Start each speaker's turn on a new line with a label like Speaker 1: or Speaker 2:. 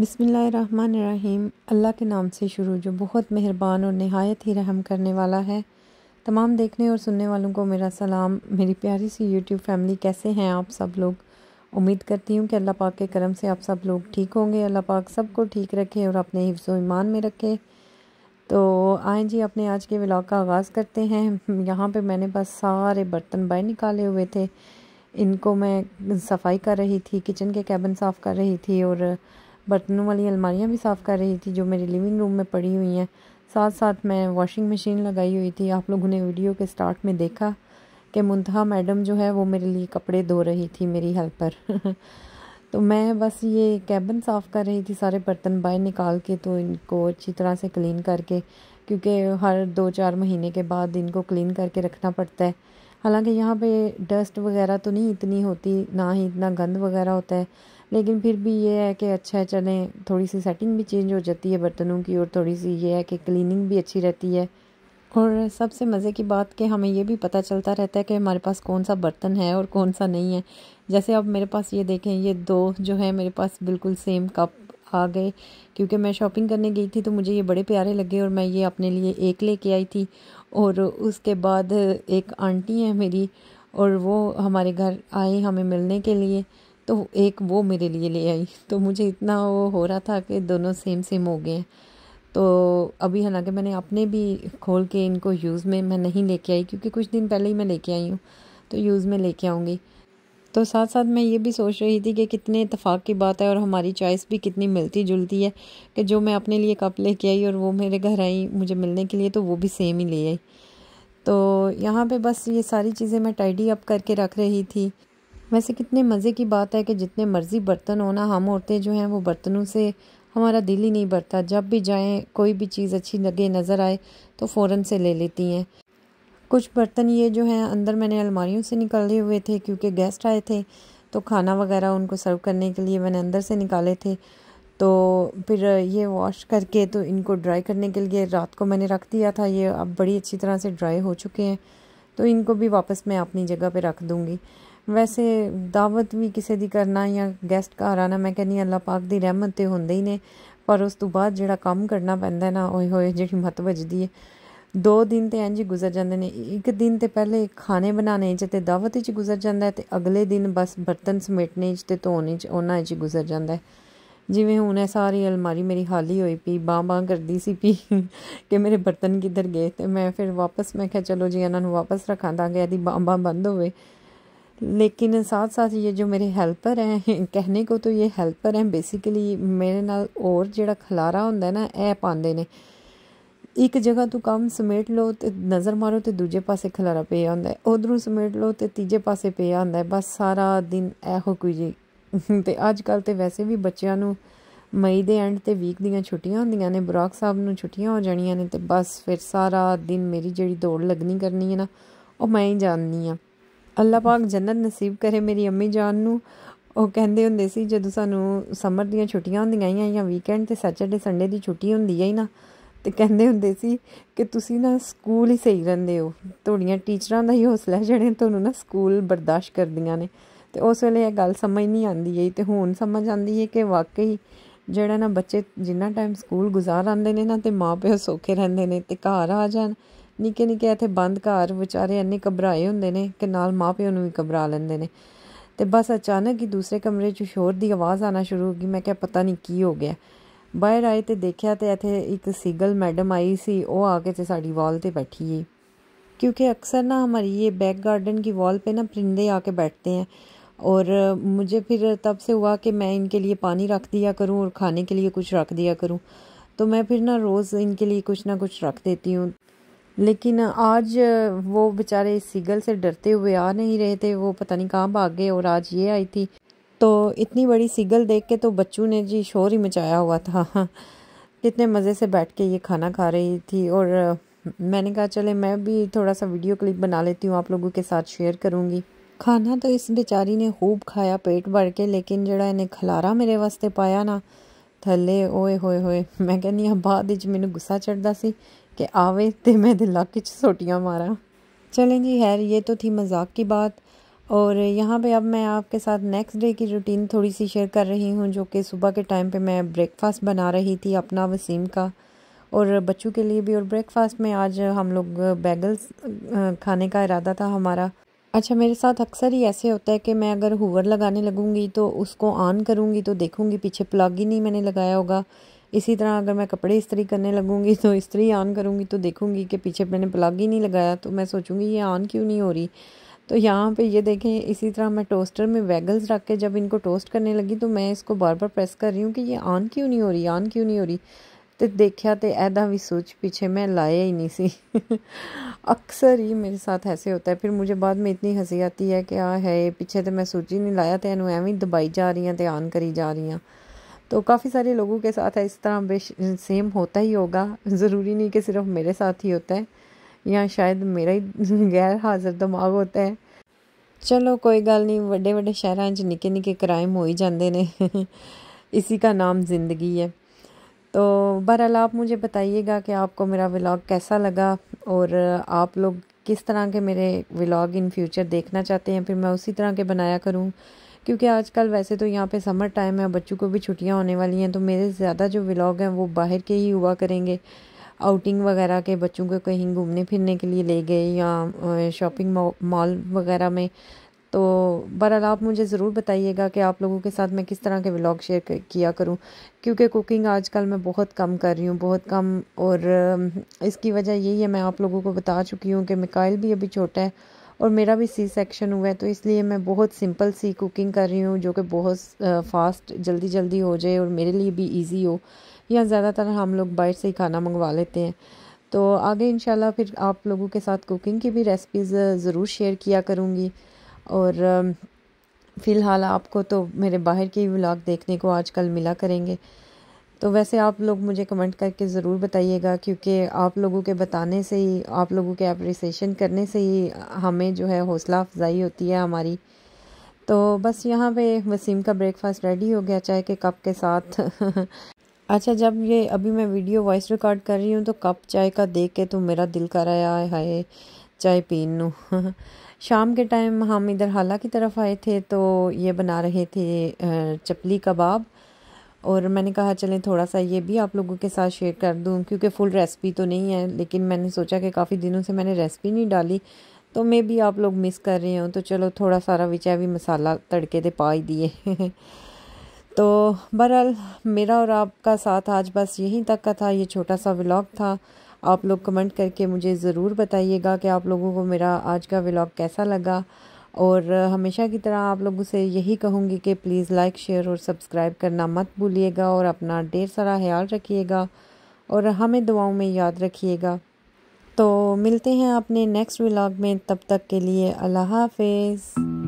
Speaker 1: बसमीम अल्लाह के नाम से शुरू जो बहुत मेहरबान और नहायत ही रहम करने वाला है तमाम देखने और सुनने वालों को मेरा सलाम मेरी प्यारी सी यूट्यूब फैमिली कैसे हैं आप सब लोग उम्मीद करती हूँ कि अल्लाह पाक के करम से आप सब लोग ठीक होंगे अल्लाह पाक सबको ठीक रखे और अपने हिफ्स ईमान में रखे तो आए जी अपने आज के व्लाग का आगाज़ करते हैं यहाँ पर मैंने बस सारे बर्तन बाहर निकाले हुए थे इनको मैं सफाई कर रही थी किचन के कैबिन साफ़ कर रही थी और बर्तनों वाली अलमारियाँ भी साफ़ कर रही थी जो मेरे लिविंग रूम में पड़ी हुई हैं साथ साथ मैं वॉशिंग मशीन लगाई हुई थी आप लोगों ने वीडियो के स्टार्ट में देखा कि मुंतहा मैडम जो है वो मेरे लिए कपड़े धो रही थी मेरी हेल्पर तो मैं बस ये कैबिन साफ़ कर रही थी सारे बर्तन बाहर निकाल के तो इनको अच्छी तरह से क्लीन करके क्योंकि हर दो चार महीने के बाद इनको क्लीन करके रखना पड़ता है हालांकि यहाँ पे डस्ट वगैरह तो नहीं इतनी होती ना ही इतना गंद वगैरह होता है लेकिन फिर भी ये है कि अच्छा है चलें थोड़ी सी सेटिंग भी चेंज हो जाती है बर्तनों की और थोड़ी सी ये है कि क्लीनिंग भी अच्छी रहती है और सबसे मज़े की बात कि हमें ये भी पता चलता रहता है कि हमारे पास कौन सा बर्तन है और कौन सा नहीं है जैसे अब मेरे पास ये देखें ये दो जो है मेरे पास बिल्कुल सेम कप आ गए क्योंकि मैं शॉपिंग करने गई थी तो मुझे ये बड़े प्यारे लगे और मैं ये अपने लिए एक लेके आई थी और उसके बाद एक आंटी है मेरी और वो हमारे घर आए हमें मिलने के लिए तो एक वो मेरे लिए ले आई तो मुझे इतना वो हो रहा था कि दोनों सेम सेम हो गए तो अभी हालांकि मैंने अपने भी खोल के इनको यूज़ में मैं नहीं लेके आई क्योंकि कुछ दिन पहले ही मैं लेके आई हूँ तो यूज़ में लेके आऊँगी तो साथ साथ मैं ये भी सोच रही थी कि कितने इतफ़ाक़ की बात है और हमारी चॉइस भी कितनी मिलती जुलती है कि जो मैं अपने लिए कप लेके आई और वो मेरे घर आई मुझे मिलने के लिए तो वो भी सेम ही ले आई तो यहाँ पे बस ये सारी चीज़ें मैं टाइडी अप करके रख रही थी वैसे कितने मज़े की बात है कि जितने मर्ज़ी बर्तन होना हम औरतें जो हैं वो बर्तनों से हमारा दिल ही नहीं बढ़ता जब भी जाएं कोई भी चीज़ अच्छी लगे नज़र आए तो फ़ौर से ले लेती हैं कुछ बर्तन ये जो हैं अंदर मैंने अलमारियों से निकाले हुए थे क्योंकि गेस्ट आए थे तो खाना वगैरह उनको सर्व करने के लिए मैंने अंदर से निकाले थे तो फिर ये वॉश करके तो इनको ड्राई करने के लिए रात को मैंने रख दिया था ये अब बड़ी अच्छी तरह से ड्राई हो चुके हैं तो इनको भी वापस मैं अपनी जगह पे रख दूँगी ਵੈਸੇ ਦਾਵਤ ਵੀ ਕਿਸੇ ਦੀ ਕਰਨਾ ਜਾਂ ਗੈਸਟ ਘਰ ਆਣਾ ਮੈਂ ਕਹਿੰਦੀ ਅੱਲਾ ਪਾਕ ਦੀ ਰਹਿਮਤ ਤੇ ਹੁੰਦੇ ਹੀ ਨੇ ਪਰ ਉਸ ਤੋਂ ਬਾਅਦ ਜਿਹੜਾ ਕੰਮ ਕਰਨਾ ਪੈਂਦਾ ਨਾ ਓਏ ਹੋਏ ਜਿਹੜੀ ਮਤ ਵੱਜਦੀ ਹੈ ਦੋ ਦਿਨ ਤੇ ਇੰਜ ਗੁਜ਼ਰ ਜਾਂਦੇ ਨੇ ਇੱਕ ਦਿਨ ਤੇ ਪਹਿਲੇ ਖਾਣੇ ਬਣਾਉਣੇ 'ਚ ਤੇ ਦਾਵਤ ਵਿੱਚ ਗੁਜ਼ਰ ਜਾਂਦਾ ਤੇ ਅਗਲੇ ਦਿਨ ਬਸ ਬਰਤਨ ਸਮੇਟਣੇ 'ਚ ਤੇ ਧੋਣੇ 'ਚ ਉਹਨਾਂ 'ਚ ਗੁਜ਼ਰ ਜਾਂਦਾ ਜਿਵੇਂ ਹੁਣ ਐ ਸਾਰੀ ਅਲਮਾਰੀ ਮੇਰੀ ਖਾਲੀ ਹੋਈ ਪਈ ਬਾਂ ਬਾਂ ਕਰਦੀ ਸੀ ਪੀ ਕਿ ਮੇਰੇ ਬਰਤਨ ਕਿੱਧਰ ਗਏ ਤੇ ਮੈਂ ਫਿਰ ਵਾਪਸ ਮੈਂ ਕਿਹਾ ਚਲੋ ਜੀ ਇਹਨਾਂ ਨੂੰ ਵਾਪਸ ਰੱਖਾਂ ਤਾਂ ਕਿ ਇਹਦੀ ਬਾਂ ਬਾਂ ਬੰਦ ਹੋਵੇ ਲੇਕਿਨ ਸਾਥ ਸਾਥ ਇਹ ਜੋ ਮੇਰੇ ਹੈਲਪਰ ਹੈ कहने ਕੋ तो ਇਹ ਹੈਲਪਰ ਹੈ ਬੇਸਿਕਲੀ ਮੇਰੇ ਨਾਲ और ਜਿਹੜਾ ਖਲਾਰਾ ਹੁੰਦਾ ਹੈ ਨਾ ਇਹ ਪਾਉਂਦੇ ਨੇ ਇੱਕ ਜਗ੍ਹਾ ਤੋਂ ਕੰਮ ਸਮੇਟ ਲੋ ਤੇ ਨਜ਼ਰ ਮਾਰੋ ਤੇ ਦੂਜੇ ਪਾਸੇ ਖਲਾਰਾ ਪਿਆ ਹੁੰਦਾ ਹੈ ਉਧਰੋਂ ਸਮੇਟ ਲੋ ਤੇ ਤੀਜੇ ਪਾਸੇ ਪਿਆ ਹੁੰਦਾ ਹੈ ਬਸ ਸਾਰਾ ਦਿਨ ਇਹੋ ਕੁਝ ਹੀ ਤੇ ਅੱਜ ਕੱਲ ਤੇ ਵੈਸੇ ਵੀ ਬੱਚਿਆਂ ਨੂੰ ਮਈ ਦੇ ਐਂਡ ਤੇ ਵੀਕ ਦੀਆਂ ਛੁੱਟੀਆਂ ਹੁੰਦੀਆਂ ਨੇ ਬਰਾਕ ਸਾਹਿਬ ਨੂੰ ਛੁੱਟੀਆਂ ਹੋ ਜਾਣੀਆਂ ਨੇ ਤੇ ਬਸ ਫਿਰ ਸਾਰਾ ਦਿਨ ਮੇਰੀ ਜਿਹੜੀ ਦੌੜ ਲੱਗਣੀ ਕਰਨੀ ਹੈ ਨਾ ਉਹ ਮੈਂ ਹੀ ਜਾਣਨੀ ਆ ਅੱਲਾ ਪਾਕ ਜੰਨਤ ਨਸੀਬ ਕਰੇ ਮੇਰੀ ਅੰਮੀ ਜਾਨ ਨੂੰ ਉਹ ਕਹਿੰਦੇ ਹੁੰਦੇ ਸੀ ਜਦੋਂ ਸਾਨੂੰ ਸਮਰ ਦੀਆਂ ਛੁੱਟੀਆਂ ਹੁੰਦੀਆਂ ਆਈਆਂ ਜਾਂ ਵੀਕਐਂਡ ਤੇ ਸੈਟਰਡੇ ਸੰਡੇ ਦੀ ਛੁੱਟੀ ਹੁੰਦੀ ਹੈ ਨਾ ਤੇ ਕਹਿੰਦੇ ਹੁੰਦੇ ਸੀ ਕਿ ਤੁਸੀਂ ਨਾ ਸਕੂਲ ਹੀ ਸਹੀ ਰਹਿੰਦੇ ਹੋ ਤੁਹਾਡੀਆਂ ਟੀਚਰਾਂ ਦਾ ਹੀ ਹੌਸਲਾ ਜਿਹੜੇ ਤੁਹਾਨੂੰ ਨਾ ਸਕੂਲ ਬਰਦਾਸ਼ਤ ਕਰਦੀਆਂ ਨੇ ਤੇ ਉਸ ਵੇਲੇ ਇਹ ਗੱਲ ਸਮਝ ਨਹੀਂ ਆਉਂਦੀ ਏ ਤੇ ਹੁਣ ਸਮਝ ਆਉਂਦੀ ਏ ਕਿ ਵਾਕਈ ਜਿਹੜਾ ਨਾ ਬੱਚੇ ਜਿੰਨਾ ਟਾਈਮ ਸਕੂਲ ਗੁਜ਼ਾਰ ਆਂਦੇ ਨੇ ਨਾ ਤੇ ਮਾਪੇ ਸੋਖੇ ਰਹਿੰਦੇ ਨੇ ਤੇ ਘਰ ਆ ਜਾਣ ਨਿੱਕੇ ਨਿੱਕੇ ਇੱਥੇ ਬੰਦ ਘਰ ਵਿਚਾਰੇ ਇੰਨੇ ਘਬਰਾਏ ਹੁੰਦੇ ਨੇ ਕਿ ਨਾਲ ਮਾਪਿਆਂ ਨੂੰ ਵੀ ਘਬਰਾ ਲੈਂਦੇ ਨੇ ਤੇ ਬਸ ਅਚਾਨਕ ਹੀ ਦੂਸਰੇ ਕਮਰੇ 'ਚ ਸ਼ੋਰ ਦੀ ਆਵਾਜ਼ ਆਣਾ ਸ਼ੁਰੂ ਹੋ ਗਈ ਮੈਂ ਕਿਹਾ ਪਤਾ ਨਹੀਂ ਕੀ ਹੋ ਗਿਆ ਬਾਹਰ ਆਏ ਤੇ ਦੇਖਿਆ ਤੇ ਇੱਥੇ ਇੱਕ ਸੀਗਲ ਮੈਡਮ ਆਈ ਸੀ ਉਹ ਆ ਕੇ ਤੇ ਸਾਡੀ ਵਾਲ ਤੇ ਬੈਠੀ ਹੈ क्योंकि अक्सर ना हमारी ये बैक गार्डन की वॉल पे ना परिंदे आके बैठते हैं और मुझे फिर तब से हुआ कि मैं इनके लिए पानी रख दिया करूँ और खाने के लिए कुछ रख दिया करूँ तो मैं फिर ना रोज़ इनके लिए कुछ ना कुछ रख देती हूँ लेकिन आज वो बेचारे इस सीगल से डरते हुए आ नहीं रहे थे वो पता नहीं कहाँ भाग गए और आज ये आई थी तो इतनी बड़ी सीगल देख के तो बच्चों ने जी शोर ही मचाया हुआ था कितने मज़े से बैठ के ये खाना खा रही थी और मैंने कहा चले मैं भी थोड़ा सा वीडियो क्लिप बना लेती हूँ आप लोगों के साथ शेयर करूँगी खाना तो इस बेचारी ने खूब खाया पेट भर के लेकिन जड़ा इन्हें खलारा मेरे वास्ते पाया ना थले ओए होए होए मैं कहनी हाँ बाद मैंने गुस्सा चढ़ता सी कि आवे तो मैं दिला किच सोटियाँ मारा चलें जी खैर ये तो थी मजाक की बात और यहाँ पे अब मैं आपके साथ नेक्स्ट डे की रूटीन थोड़ी सी शेयर कर रही हूँ जो कि सुबह के टाइम पे मैं ब्रेकफास्ट बना रही थी अपना वसीम का और बच्चों के लिए भी और ब्रेकफास्ट में आज हम लोग बैगल्स खाने का इरादा था हमारा अच्छा मेरे साथ अक्सर ही ऐसे होता है कि मैं अगर हुवर लगाने लगूँगी तो उसको ऑन करूँगी तो देखूँगी पीछे प्लग ही नहीं मैंने लगाया होगा इसी तरह अगर मैं कपड़े इस्त्री करने लगूंगी तो इस्त्री ऑन करूँगी तो देखूँगी कि पीछे मैंने प्लग ही नहीं लगाया तो मैं सोचूंगी ये ऑन क्यों नहीं हो रही तो यहाँ पे ये देखें इसी तरह मैं टोस्टर में वेगल्स रख के जब इनको टोस्ट करने लगी तो मैं इसको बार बार प्रेस कर रही हूँ कि ये ऑन क्यों नहीं हो रही ऑन क्यों नहीं हो रही तो देखा तो ऐदा भी ਸੋਚ पीछे मैं लाया ही नहीं सी अक्सर ही मेरे साथ ऐसे होता है फिर मुझे बाद में इतनी हंसी आती है कि आ है पीछे तो मैं सोच ही नहीं लाया तो ਇਹਨੂੰ ਐਵੇਂ ਦਬਾਈ ਜਾ तो ऑन करी जा रही ਰਹੀਆਂ तो काफ़ी सारे लोगों के साथ इस तरह सेम होता ही होगा ज़रूरी नहीं कि सिर्फ मेरे साथ ही होता है या शायद मेरा ही गैर हाजिर दिमाग होता है चलो कोई गल नहीं बड़े बड़े शहर निके निक्के क्राइम हो ही जाते ने इसी का नाम ज़िंदगी है तो बहरहाल आप मुझे बताइएगा कि आपको मेरा व्लॉग कैसा लगा और आप लोग किस तरह के मेरे व्लॉग इन फ्यूचर देखना चाहते हैं फिर मैं उसी तरह के बनाया करूँ क्योंकि आजकल वैसे तो यहाँ पे समर टाइम है बच्चों को भी छुट्टियाँ होने वाली हैं तो मेरे ज़्यादा जो व्लॉग हैं वो बाहर के ही हुआ करेंगे आउटिंग वगैरह के बच्चों को कहीं घूमने फिरने के लिए ले गए या शॉपिंग मॉल वगैरह में तो बहरहाल आप मुझे ज़रूर बताइएगा कि आप लोगों के साथ मैं किस तरह के व्लॉग शेयर किया करूं क्योंकि कुकिंग आजकल मैं बहुत कम कर रही हूं बहुत कम और इसकी वजह यही है मैं आप लोगों को बता चुकी हूं कि मिकाइल भी अभी छोटा है और मेरा भी सी सेक्शन हुआ है तो इसलिए मैं बहुत सिंपल सी कुकिंग कर रही हूँ जो कि बहुत फास्ट जल्दी जल्दी हो जाए और मेरे लिए भी ईजी हो या ज़्यादातर हम लोग बाहर से ही खाना मंगवा लेते हैं तो आगे इन फिर आप लोगों के साथ कुकिंग की भी रेसिपीज़ ज़रूर शेयर किया करूँगी और फ़िलहाल आपको तो मेरे बाहर के ही देखने को आजकल मिला करेंगे तो वैसे आप लोग मुझे कमेंट करके ज़रूर बताइएगा क्योंकि आप लोगों के बताने से ही आप लोगों के अप्रिसशन करने से ही हमें जो है हौसला अफजाई होती है हमारी तो बस यहाँ पे वसीम का ब्रेकफास्ट रेडी हो गया चाय के कप के साथ अच्छा जब ये अभी मैं वीडियो वॉइस रिकॉर्ड कर रही हूँ तो कप चाय का देख के तो मेरा दिल कर आया है चाय पीन नू शाम के टाइम हम इधर हाला की तरफ आए थे तो ये बना रहे थे चपली कबाब और मैंने कहा चलें थोड़ा सा ये भी आप लोगों के साथ शेयर कर दूँ क्योंकि फुल रेसिपी तो नहीं है लेकिन मैंने सोचा कि काफ़ी दिनों से मैंने रेसिपी नहीं डाली तो मे भी आप लोग मिस कर रहे हो तो चलो थोड़ा सारा विच है भी मसाला तड़के दे पा ही दिए तो बहरहाल मेरा और आपका साथ आज बस यहीं तक का था ये छोटा सा व्लॉग था आप लोग कमेंट करके मुझे ज़रूर बताइएगा कि आप लोगों को मेरा आज का व्लॉग कैसा लगा और हमेशा की तरह आप लोगों से यही कहूँगी कि प्लीज़ लाइक शेयर और सब्सक्राइब करना मत भूलिएगा और अपना ढेर सारा ख्याल रखिएगा और हमें दुआओं में याद रखिएगा तो मिलते हैं अपने नेक्स्ट व्लॉग में तब तक के लिए अल्लाह हाफिज़